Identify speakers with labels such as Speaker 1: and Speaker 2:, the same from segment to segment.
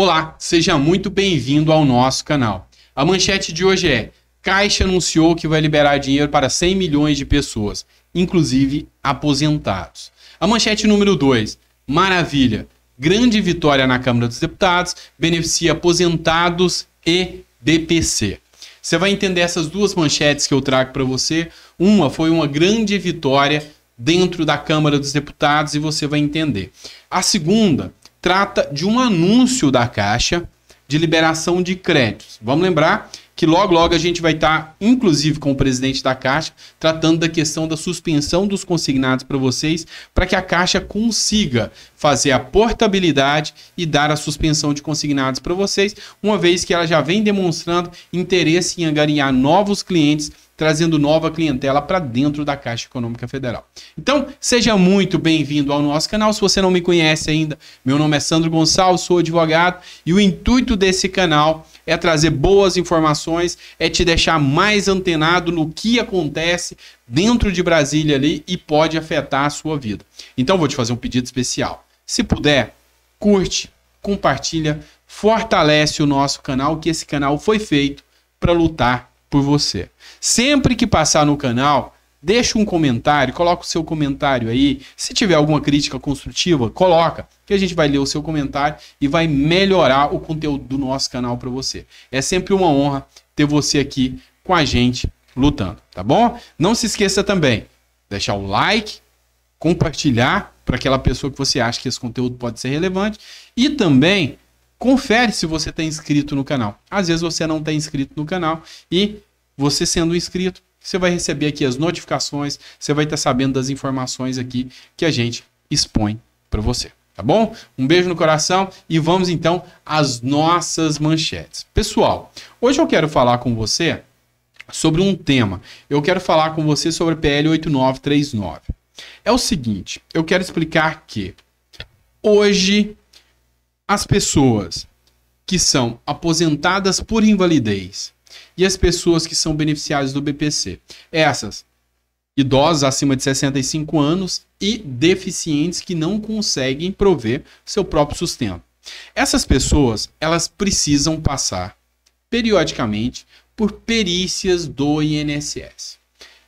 Speaker 1: Olá, seja muito bem-vindo ao nosso canal. A manchete de hoje é: Caixa anunciou que vai liberar dinheiro para 100 milhões de pessoas, inclusive aposentados. A manchete número 2: Maravilha, grande vitória na Câmara dos Deputados, beneficia aposentados e DPC. Você vai entender essas duas manchetes que eu trago para você. Uma foi uma grande vitória dentro da Câmara dos Deputados e você vai entender. A segunda trata de um anúncio da Caixa de liberação de créditos. Vamos lembrar que logo, logo a gente vai estar, inclusive com o presidente da Caixa, tratando da questão da suspensão dos consignados para vocês, para que a Caixa consiga fazer a portabilidade e dar a suspensão de consignados para vocês, uma vez que ela já vem demonstrando interesse em angariar novos clientes trazendo nova clientela para dentro da Caixa Econômica Federal. Então, seja muito bem-vindo ao nosso canal. Se você não me conhece ainda, meu nome é Sandro Gonçalves, sou advogado e o intuito desse canal é trazer boas informações, é te deixar mais antenado no que acontece dentro de Brasília ali e pode afetar a sua vida. Então, vou te fazer um pedido especial. Se puder, curte, compartilha, fortalece o nosso canal, que esse canal foi feito para lutar por você. Sempre que passar no canal, deixa um comentário, coloca o seu comentário aí. Se tiver alguma crítica construtiva, coloca, que a gente vai ler o seu comentário e vai melhorar o conteúdo do nosso canal para você. É sempre uma honra ter você aqui com a gente lutando, tá bom? Não se esqueça também, deixar o like, compartilhar para aquela pessoa que você acha que esse conteúdo pode ser relevante e também confere se você está inscrito no canal. Às vezes você não está inscrito no canal e você sendo inscrito, você vai receber aqui as notificações, você vai estar tá sabendo das informações aqui que a gente expõe para você. Tá bom? Um beijo no coração e vamos então às nossas manchetes. Pessoal, hoje eu quero falar com você sobre um tema. Eu quero falar com você sobre PL 8939. É o seguinte, eu quero explicar que hoje as pessoas que são aposentadas por invalidez e as pessoas que são beneficiárias do BPC. Essas, idosas acima de 65 anos e deficientes que não conseguem prover seu próprio sustento. Essas pessoas, elas precisam passar periodicamente por perícias do INSS.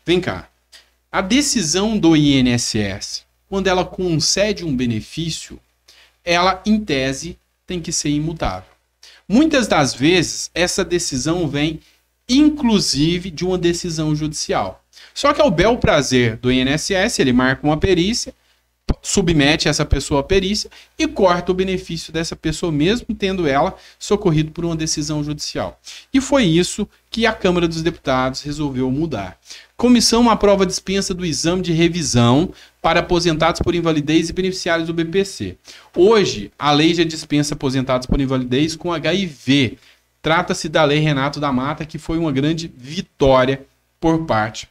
Speaker 1: Vem cá. A decisão do INSS, quando ela concede um benefício, ela, em tese, tem que ser imutável. Muitas das vezes, essa decisão vem, inclusive, de uma decisão judicial. Só que ao bel prazer do INSS, ele marca uma perícia, submete essa pessoa à perícia e corta o benefício dessa pessoa, mesmo tendo ela socorrido por uma decisão judicial. E foi isso que a Câmara dos Deputados resolveu mudar. Comissão aprova dispensa do exame de revisão para aposentados por invalidez e beneficiários do BPC. Hoje, a lei já dispensa aposentados por invalidez com HIV. Trata-se da Lei Renato da Mata, que foi uma grande vitória por parte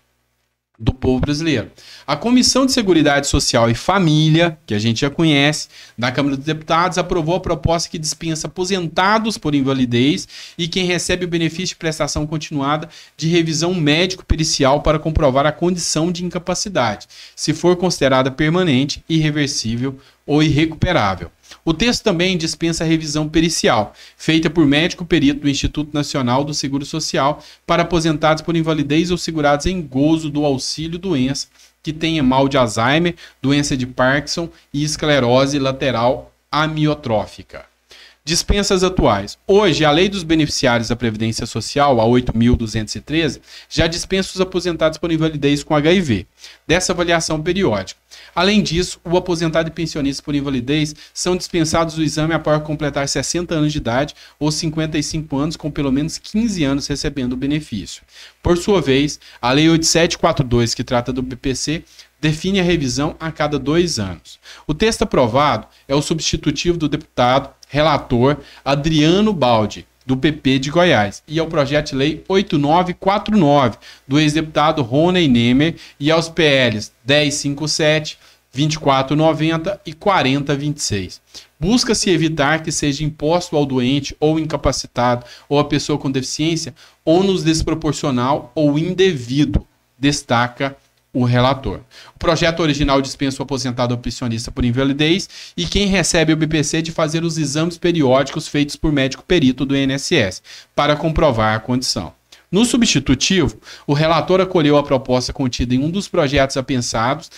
Speaker 1: do povo brasileiro. A Comissão de Seguridade Social e Família, que a gente já conhece, da Câmara dos Deputados, aprovou a proposta que dispensa aposentados por invalidez e quem recebe o benefício de prestação continuada de revisão médico-pericial para comprovar a condição de incapacidade, se for considerada permanente, e irreversível ou irrecuperável. O texto também dispensa a revisão pericial, feita por médico perito do Instituto Nacional do Seguro Social para aposentados por invalidez ou segurados em gozo do auxílio doença que tenha mal de Alzheimer, doença de Parkinson e esclerose lateral amiotrófica. Dispensas atuais. Hoje, a Lei dos Beneficiários da Previdência Social, a 8.213, já dispensa os aposentados por invalidez com HIV, dessa avaliação periódica. Além disso, o aposentado e pensionista por invalidez são dispensados do exame após completar 60 anos de idade ou 55 anos com pelo menos 15 anos recebendo o benefício. Por sua vez, a Lei 8742, que trata do BPC, define a revisão a cada dois anos. O texto aprovado é o substitutivo do deputado relator Adriano Baldi, do PP de Goiás e ao projeto de lei 8949 do ex-deputado Rony Nemer e aos PLs 1057, 2490 e 4026. Busca-se evitar que seja imposto ao doente ou incapacitado ou à pessoa com deficiência ônus desproporcional ou indevido, destaca o relator. O projeto original dispensa o aposentado opcionista por invalidez e quem recebe o BPC de fazer os exames periódicos feitos por médico perito do INSS para comprovar a condição. No substitutivo, o relator acolheu a proposta contida em um dos projetos apensados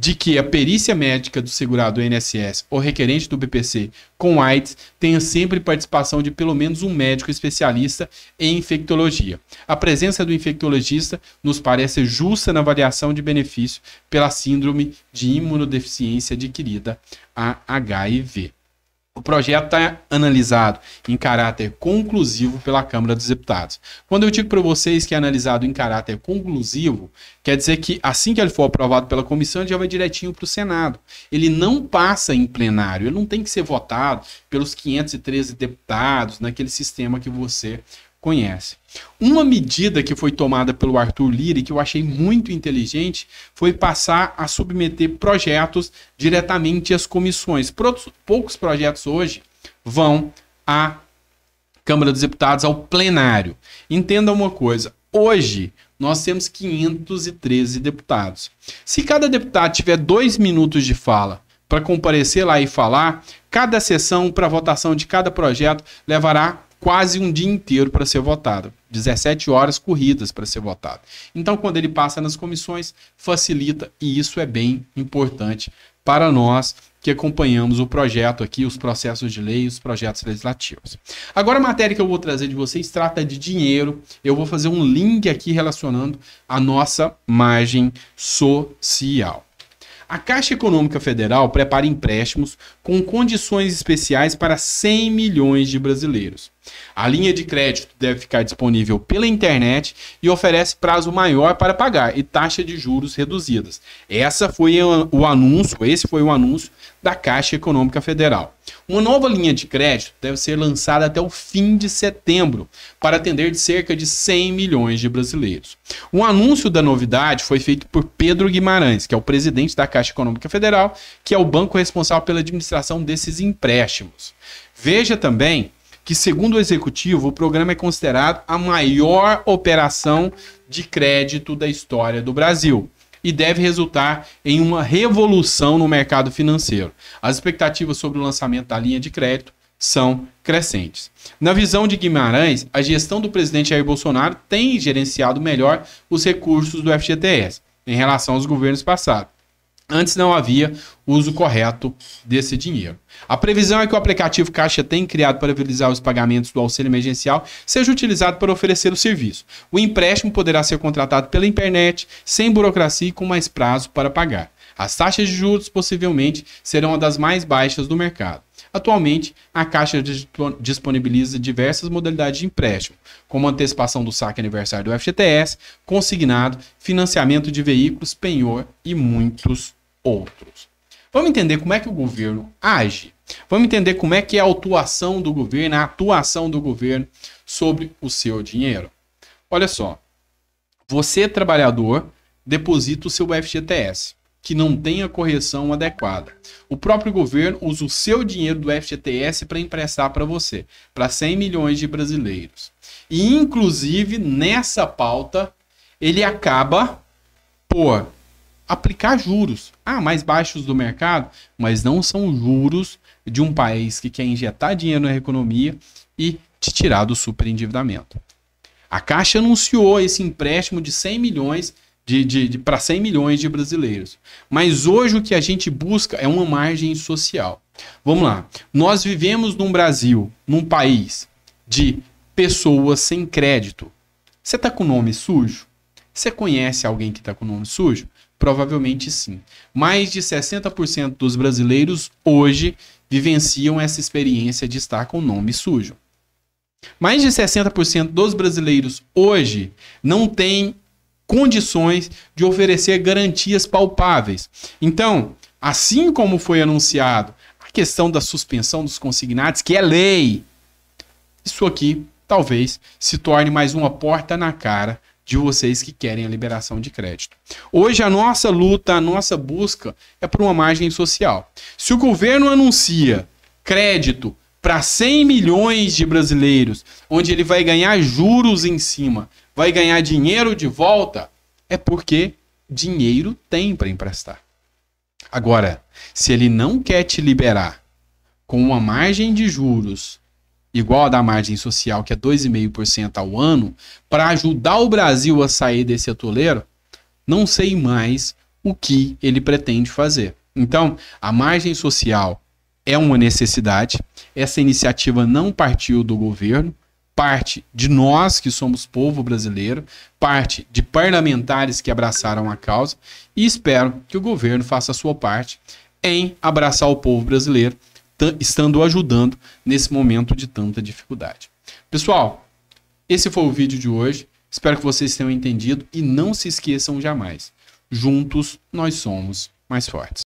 Speaker 1: de que a perícia médica do segurado INSS ou requerente do BPC com AIDS tenha sempre participação de pelo menos um médico especialista em infectologia. A presença do infectologista nos parece justa na avaliação de benefício pela síndrome de imunodeficiência adquirida, a HIV. O projeto está analisado em caráter conclusivo pela Câmara dos Deputados. Quando eu digo para vocês que é analisado em caráter conclusivo, quer dizer que assim que ele for aprovado pela comissão, ele já vai direitinho para o Senado. Ele não passa em plenário, ele não tem que ser votado pelos 513 deputados naquele sistema que você conhece. Uma medida que foi tomada pelo Arthur Lira e que eu achei muito inteligente foi passar a submeter projetos diretamente às comissões. Poucos projetos hoje vão à Câmara dos Deputados, ao plenário. Entenda uma coisa: hoje nós temos 513 deputados. Se cada deputado tiver dois minutos de fala para comparecer lá e falar, cada sessão para votação de cada projeto levará quase um dia inteiro para ser votado, 17 horas corridas para ser votado. Então, quando ele passa nas comissões, facilita e isso é bem importante para nós que acompanhamos o projeto aqui, os processos de lei, os projetos legislativos. Agora a matéria que eu vou trazer de vocês trata de dinheiro. Eu vou fazer um link aqui relacionando a nossa margem social. A Caixa Econômica Federal prepara empréstimos com condições especiais para 100 milhões de brasileiros. A linha de crédito deve ficar disponível pela internet e oferece prazo maior para pagar e taxa de juros reduzidas. Essa foi o anúncio, esse foi o anúncio da Caixa Econômica Federal. Uma nova linha de crédito deve ser lançada até o fim de setembro para atender cerca de 100 milhões de brasileiros. O anúncio da novidade foi feito por Pedro Guimarães, que é o presidente da Caixa Econômica Federal, que é o banco responsável pela administração desses empréstimos. Veja também que, segundo o executivo, o programa é considerado a maior operação de crédito da história do Brasil e deve resultar em uma revolução no mercado financeiro. As expectativas sobre o lançamento da linha de crédito são crescentes. Na visão de Guimarães, a gestão do presidente Jair Bolsonaro tem gerenciado melhor os recursos do FGTS em relação aos governos passados Antes não havia uso correto desse dinheiro. A previsão é que o aplicativo Caixa Tem, criado para viabilizar os pagamentos do auxílio emergencial, seja utilizado para oferecer o serviço. O empréstimo poderá ser contratado pela internet, sem burocracia e com mais prazo para pagar. As taxas de juros possivelmente serão uma das mais baixas do mercado. Atualmente, a Caixa disponibiliza diversas modalidades de empréstimo, como antecipação do saque aniversário do FGTS, consignado, financiamento de veículos, penhor e muitos outros. Vamos entender como é que o governo age. Vamos entender como é que é a atuação do governo, a atuação do governo sobre o seu dinheiro. Olha só, você trabalhador deposita o seu FGTS, que não tem a correção adequada. O próprio governo usa o seu dinheiro do FGTS para emprestar para você, para 100 milhões de brasileiros. E inclusive nessa pauta ele acaba por aplicar juros. Ah, mais baixos do mercado, mas não são juros de um país que quer injetar dinheiro na economia e te tirar do superendividamento. A Caixa anunciou esse empréstimo de 100 milhões de, de, de para 100 milhões de brasileiros. Mas hoje o que a gente busca é uma margem social. Vamos lá. Nós vivemos num Brasil, num país de pessoas sem crédito. Você está com o nome sujo? Você conhece alguém que está com o nome sujo? Provavelmente sim. Mais de 60% dos brasileiros hoje vivenciam essa experiência de estar com o nome sujo. Mais de 60% dos brasileiros hoje não têm condições de oferecer garantias palpáveis. Então, assim como foi anunciado a questão da suspensão dos consignados, que é lei, isso aqui talvez se torne mais uma porta na cara de vocês que querem a liberação de crédito. Hoje a nossa luta, a nossa busca é por uma margem social. Se o governo anuncia crédito para 100 milhões de brasileiros, onde ele vai ganhar juros em cima, vai ganhar dinheiro de volta, é porque dinheiro tem para emprestar. Agora, se ele não quer te liberar com uma margem de juros igual a da margem social, que é 2,5% ao ano, para ajudar o Brasil a sair desse atoleiro, não sei mais o que ele pretende fazer. Então, a margem social é uma necessidade. Essa iniciativa não partiu do governo, parte de nós que somos povo brasileiro, parte de parlamentares que abraçaram a causa e espero que o governo faça a sua parte em abraçar o povo brasileiro estando ajudando nesse momento de tanta dificuldade. Pessoal, esse foi o vídeo de hoje. Espero que vocês tenham entendido e não se esqueçam jamais. Juntos nós somos mais fortes.